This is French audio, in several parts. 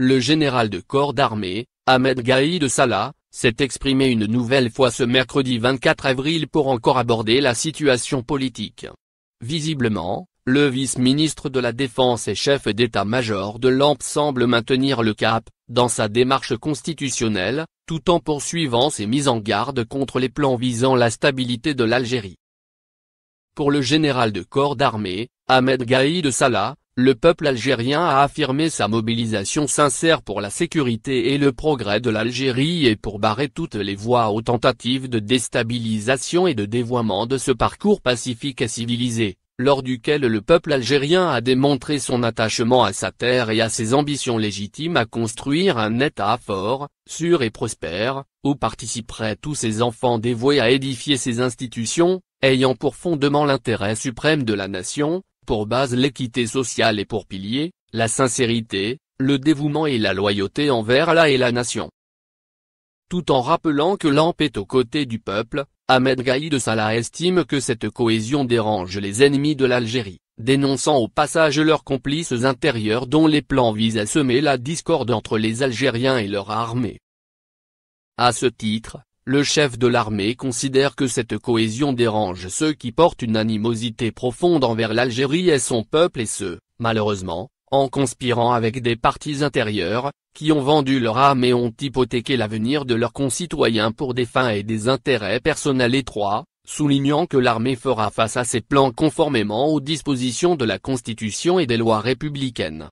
Le général de corps d'armée, Ahmed Gaïd Salah, s'est exprimé une nouvelle fois ce mercredi 24 avril pour encore aborder la situation politique. Visiblement, le vice-ministre de la Défense et chef d'état-major de l'AMP semble maintenir le cap, dans sa démarche constitutionnelle, tout en poursuivant ses mises en garde contre les plans visant la stabilité de l'Algérie. Pour le général de corps d'armée, Ahmed Gaïd Salah, le peuple algérien a affirmé sa mobilisation sincère pour la sécurité et le progrès de l'Algérie et pour barrer toutes les voies aux tentatives de déstabilisation et de dévoiement de ce parcours pacifique et civilisé, lors duquel le peuple algérien a démontré son attachement à sa terre et à ses ambitions légitimes à construire un État fort, sûr et prospère, où participeraient tous ses enfants dévoués à édifier ses institutions, ayant pour fondement l'intérêt suprême de la nation, pour base l'équité sociale et pour pilier, la sincérité, le dévouement et la loyauté envers Allah et la nation. Tout en rappelant que l'AMP est aux côtés du peuple, Ahmed Gaïd Salah estime que cette cohésion dérange les ennemis de l'Algérie, dénonçant au passage leurs complices intérieurs dont les plans visent à semer la discorde entre les Algériens et leur armée. À ce titre, le chef de l'armée considère que cette cohésion dérange ceux qui portent une animosité profonde envers l'Algérie et son peuple et ceux, malheureusement, en conspirant avec des partis intérieurs, qui ont vendu leur âme et ont hypothéqué l'avenir de leurs concitoyens pour des fins et des intérêts personnels étroits, soulignant que l'armée fera face à ses plans conformément aux dispositions de la Constitution et des lois républicaines.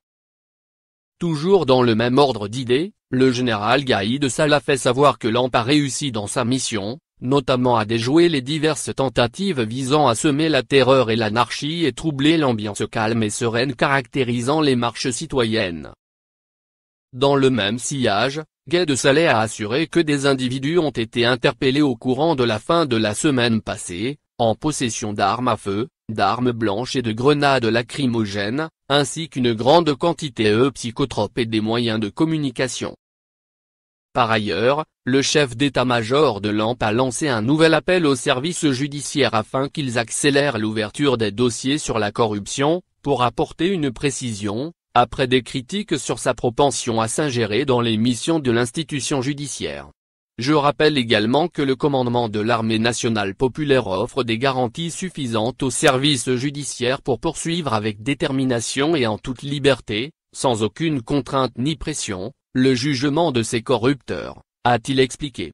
Toujours dans le même ordre d'idées, le général Gaïd Salah fait savoir que l'AMP a réussi dans sa mission, notamment à déjouer les diverses tentatives visant à semer la terreur et l'anarchie et troubler l'ambiance calme et sereine caractérisant les marches citoyennes. Dans le même sillage, Gaïd de a assuré que des individus ont été interpellés au courant de la fin de la semaine passée, en possession d'armes à feu, d'armes blanches et de grenades lacrymogènes, ainsi qu'une grande quantité de euh, psychotropes et des moyens de communication. Par ailleurs, le chef d'état-major de l'AMP a lancé un nouvel appel aux services judiciaires afin qu'ils accélèrent l'ouverture des dossiers sur la corruption, pour apporter une précision, après des critiques sur sa propension à s'ingérer dans les missions de l'institution judiciaire. Je rappelle également que le commandement de l'armée nationale populaire offre des garanties suffisantes aux services judiciaires pour poursuivre avec détermination et en toute liberté, sans aucune contrainte ni pression, le jugement de ces corrupteurs, a-t-il expliqué.